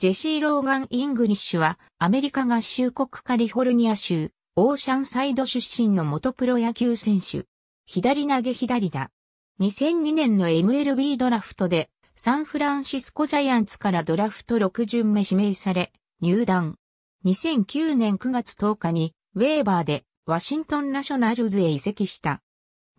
ジェシー・ローガン・イングリッシュは、アメリカ合衆国カリフォルニア州、オーシャンサイド出身の元プロ野球選手。左投げ左だ。2002年の MLB ドラフトで、サンフランシスコジャイアンツからドラフト6巡目指名され、入団。2009年9月10日に、ウェーバーで、ワシントンナショナルズへ移籍した。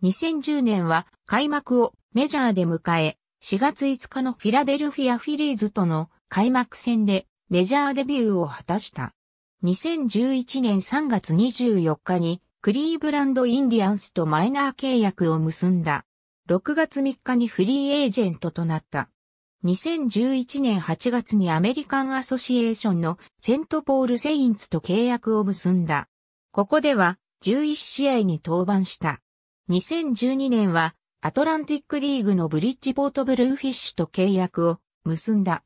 2010年は、開幕をメジャーで迎え、4月5日のフィラデルフィアフィリーズとの開幕戦でメジャーデビューを果たした。2011年3月24日にクリーブランドインディアンスとマイナー契約を結んだ。6月3日にフリーエージェントとなった。2011年8月にアメリカンアソシエーションのセントポール・セインツと契約を結んだ。ここでは11試合に登板した。2012年はアトランティックリーグのブリッジポートブルーフィッシュと契約を結んだ。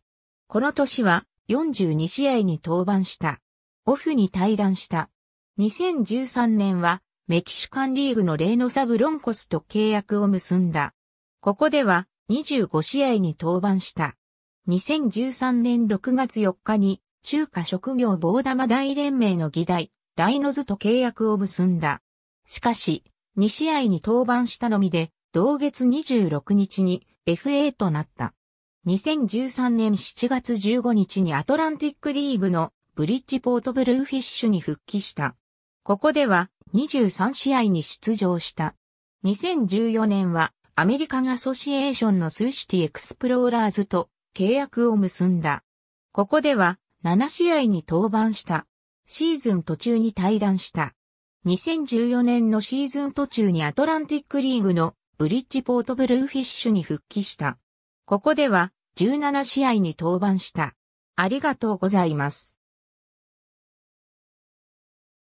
この年は42試合に登板した。オフに退団した。2013年はメキシカンリーグのレーノサブロンコスと契約を結んだ。ここでは25試合に登板した。2013年6月4日に中華職業棒玉大連盟の議題、ライノズと契約を結んだ。しかし、2試合に登板したのみで、同月26日に FA となった。2013年7月15日にアトランティックリーグのブリッジポートブルーフィッシュに復帰した。ここでは23試合に出場した。2014年はアメリカンアソシエーションのスーシティエクスプローラーズと契約を結んだ。ここでは7試合に登板した。シーズン途中に退団した。2014年のシーズン途中にアトランティックリーグのブリッジポートブルーフィッシュに復帰した。ここでは17試合に登板した。ありがとうございます。